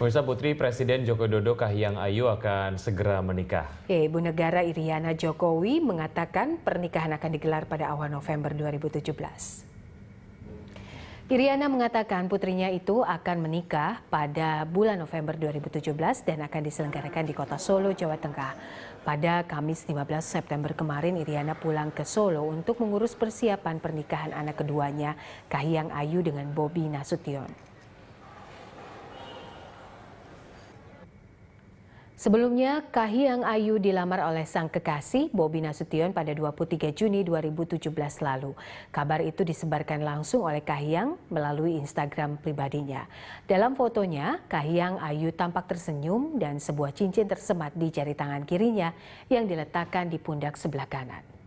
Pemirsa Putri Presiden Joko Dodo Kahiyang Ayu akan segera menikah. Ya, Ibu Negara Iriana Jokowi mengatakan pernikahan akan digelar pada awal November 2017. Iriana mengatakan putrinya itu akan menikah pada bulan November 2017 dan akan diselenggarakan di kota Solo, Jawa Tengah. Pada Kamis 15 September kemarin, Iriana pulang ke Solo untuk mengurus persiapan pernikahan anak keduanya, Kahiyang Ayu dengan Bobi Nasution. Sebelumnya, Kahiyang Ayu dilamar oleh sang kekasih Bobi Nasution pada 23 Juni 2017 lalu. Kabar itu disebarkan langsung oleh Kahiyang melalui Instagram pribadinya. Dalam fotonya, Kahiyang Ayu tampak tersenyum dan sebuah cincin tersemat di jari tangan kirinya yang diletakkan di pundak sebelah kanan.